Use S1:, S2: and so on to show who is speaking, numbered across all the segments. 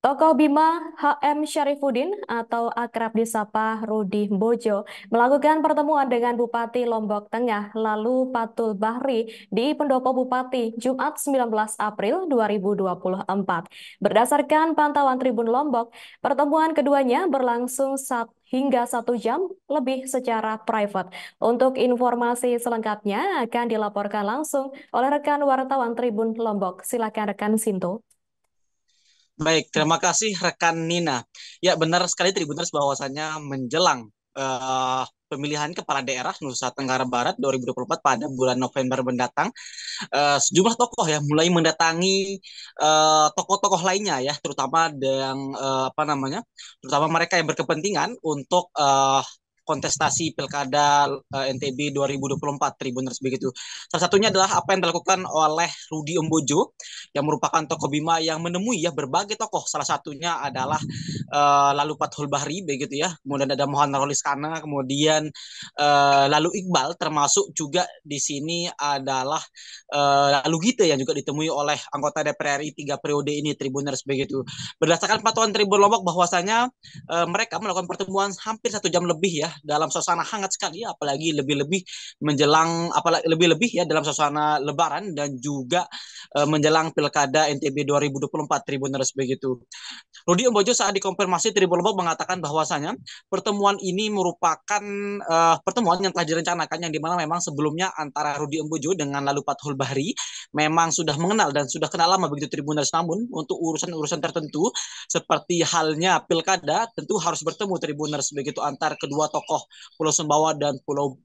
S1: Tokoh Bima HM Syarifuddin atau akrab disapa Rudi Bojo melakukan pertemuan dengan Bupati Lombok Tengah lalu Patul Bahri di Pendopo Bupati Jumat 19 April 2024. Berdasarkan pantauan Tribun Lombok, pertemuan keduanya berlangsung saat hingga satu jam lebih secara private. Untuk informasi selengkapnya akan dilaporkan langsung oleh rekan wartawan Tribun Lombok. Silakan rekan Sinto.
S2: Baik, terima kasih rekan Nina. Ya benar sekali Tribuners bahwasannya menjelang uh, pemilihan kepala daerah Nusa Tenggara Barat 2024 pada bulan November mendatang uh, sejumlah tokoh ya mulai mendatangi eh, tokoh-tokoh uh, lainnya ya terutama yang uh, apa namanya terutama mereka yang berkepentingan untuk uh, kontestasi pilkada uh, NTB 2024 Tribuners begitu. Salah satunya adalah apa yang dilakukan oleh Rudi Embojo yang merupakan tokoh Bima yang menemui ya berbagai tokoh. Salah satunya adalah uh, lalu Fathul Bahri begitu ya. Kemudian ada Mohan Rolis Kana, kemudian uh, lalu Iqbal termasuk juga di sini adalah uh, lalu Gita yang juga ditemui oleh anggota DPR RI tiga periode ini Tribuners begitu. Berdasarkan patuan Tribun Lombok bahwasanya uh, mereka melakukan pertemuan hampir satu jam lebih ya dalam suasana hangat sekali apalagi lebih-lebih menjelang apalagi lebih-lebih ya dalam suasana lebaran dan juga uh, menjelang Pilkada NTB 2024 Tribuners begitu. Rudi Umbojo saat dikonfirmasi Tribun mengatakan bahwasanya pertemuan ini merupakan uh, pertemuan yang telah direncanakan yang dimana memang sebelumnya antara Rudi Umbojo dengan Lalu Fathul Bahri memang sudah mengenal dan sudah kenal lama begitu Tribuners namun untuk urusan-urusan tertentu seperti halnya Pilkada tentu harus bertemu Tribuners begitu antar kedua tokoh tokoh Pulau Sumbawa dan Pulau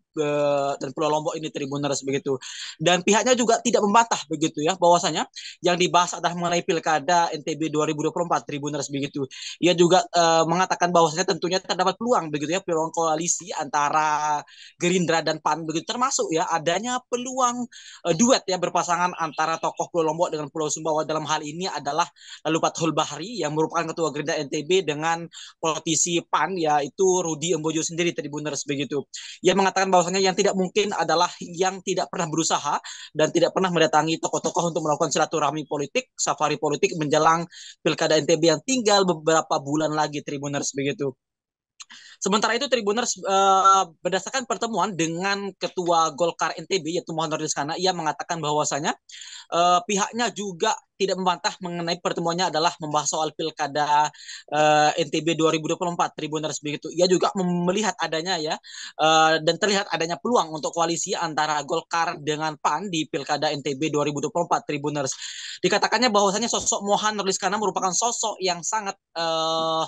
S2: dan Pulau Lombok ini Tribuners begitu. Dan pihaknya juga tidak membantah begitu ya bahwasanya yang dibahas adalah mengenai Pilkada NTB 2024 Tribuners begitu. Ia juga uh, mengatakan bahwasanya tentunya terdapat peluang begitu ya peluang koalisi antara Gerindra dan PAN begitu termasuk ya adanya peluang uh, duet ya berpasangan antara tokoh Pulau Lombok dengan Pulau Sumbawa dalam hal ini adalah lalu Fathul Bahri yang merupakan ketua Gerindra NTB dengan politisi PAN yaitu Rudi Embojo sendiri Tribuners begitu. Ia mengatakan bahwa bahwasanya yang tidak mungkin adalah yang tidak pernah berusaha dan tidak pernah mendatangi tokoh-tokoh untuk melakukan silaturahmi politik, safari politik menjelang pilkada NTB yang tinggal beberapa bulan lagi Tribuners begitu. Sementara itu Tribuners uh, berdasarkan pertemuan dengan Ketua Golkar NTB yaitu Muhammad Rizkana ia mengatakan bahwasanya uh, pihaknya juga tidak membantah mengenai pertemuannya adalah membahas soal pilkada uh, NTB 2024 Tribuners begitu. Ia juga melihat adanya ya uh, dan terlihat adanya peluang untuk koalisi antara Golkar dengan PAN di pilkada NTB 2024 Tribuners. Dikatakannya bahwasanya sosok Mohan Rizkana merupakan sosok yang sangat uh,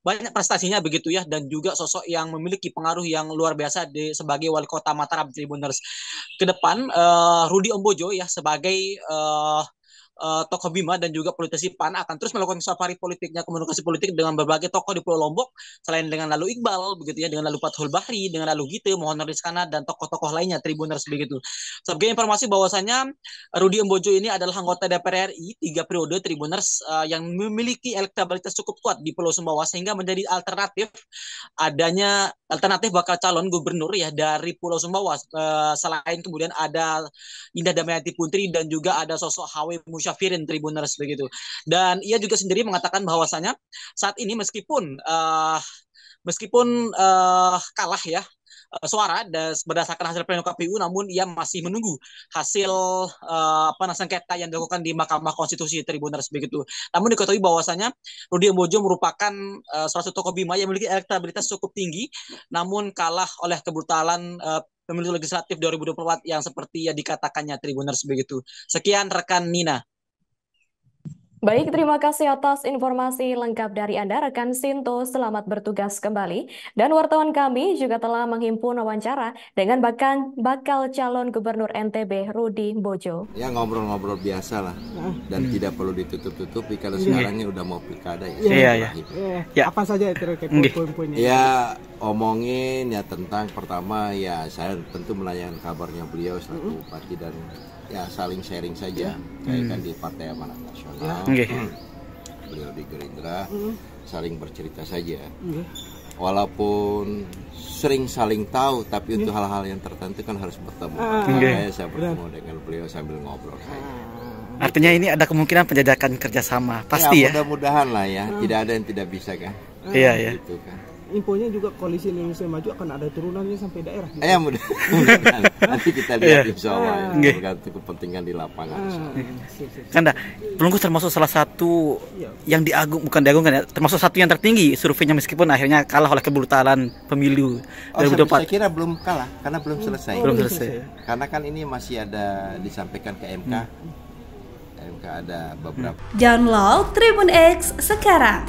S2: banyak prestasinya begitu ya dan juga sosok yang memiliki pengaruh yang luar biasa di, sebagai wali kota Mataram Tribuners. Ke depan uh, eh, Rudi Ombojo ya sebagai uh, uh, tokoh Bima dan juga politisi PAN akan terus melakukan safari politiknya komunikasi politik dengan berbagai tokoh di Pulau Lombok selain dengan lalu Iqbal begitu ya dengan lalu Fathul Bahri dengan lalu Gite Muhammad Rizkana dan tokoh-tokoh lainnya Tribuners begitu. Sebagai informasi bahwasanya Rudi Embojo ini adalah anggota DPR RI tiga periode Tribuners uh, yang memiliki elektabilitas cukup kuat di Pulau Sumbawa sehingga menjadi alternatif adanya alternatif bakal calon gubernur ya dari Pulau Sumbawa uh, selain kemudian ada Indah Damayanti Putri dan juga ada sosok Hawi Musya Syafirin Tribuners begitu. Dan ia juga sendiri mengatakan bahwasanya saat ini meskipun uh, meskipun uh, kalah ya eh, suara berdasarkan hasil pleno KPU namun ia masih menunggu hasil uh, sengketa yang dilakukan di Mahkamah Konstitusi Tribuners begitu. Namun diketahui bahwasanya Rudi Mojo merupakan uh, salah satu tokoh Bima yang memiliki elektabilitas cukup tinggi namun kalah oleh kebrutalan uh, pemilu legislatif 2024 yang seperti yang dikatakannya Tribuners begitu. Sekian rekan Nina.
S1: Baik, terima kasih atas informasi lengkap dari Anda, rekan Sinto. Selamat bertugas kembali. Dan wartawan kami juga telah menghimpun wawancara dengan bakal, bakal calon gubernur NTB, Rudi Bojo.
S3: Ya, ngobrol-ngobrol biasa lah. Ah. Dan hmm. tidak perlu ditutup-tutupi kalau iya. sekarang ini udah mau pilkada ya. Iya, iya. Ya. Apa saja itu poin-poinnya? Ya, omongin ya tentang pertama ya saya tentu menanyakan kabarnya beliau selaku mm-hmm. parti dan ya saling sharing saja. Mm-hmm. kayak kan hmm. di Partai Amanat Nasional. Ya. Okay. Hmm. Beliau di Gerindra mm-hmm. saling bercerita saja. Mm-hmm walaupun sering saling tahu tapi untuk iya. hal-hal yang tertentu kan harus bertemu ah. makanya okay. saya bertemu dengan beliau sambil ngobrol saja
S2: ah. artinya ini ada kemungkinan penjajakan kerjasama pasti ya, ya?
S3: mudah-mudahan lah ya ah. tidak ada yang tidak bisa kan iya iya gitu kan infonya juga koalisi Indonesia Maju akan ada turunannya sampai daerah. Gitu. Eh, mudah. Nanti kita lihat yeah. insya Allah ya, tergantung kepentingan di lapangan. Ah. Kanda, Pelungkus termasuk salah
S2: satu yeah. yang diagung bukan diagungkan ya, termasuk satu yang tertinggi surveinya meskipun akhirnya kalah oleh kebrutalan pemilu oh, 2004. Saya kira
S3: belum kalah karena belum oh, selesai. Oh, belum selesai. Karena kan ini masih ada disampaikan ke MK. Hmm. MK ada beberapa.
S1: Download Tribun X sekarang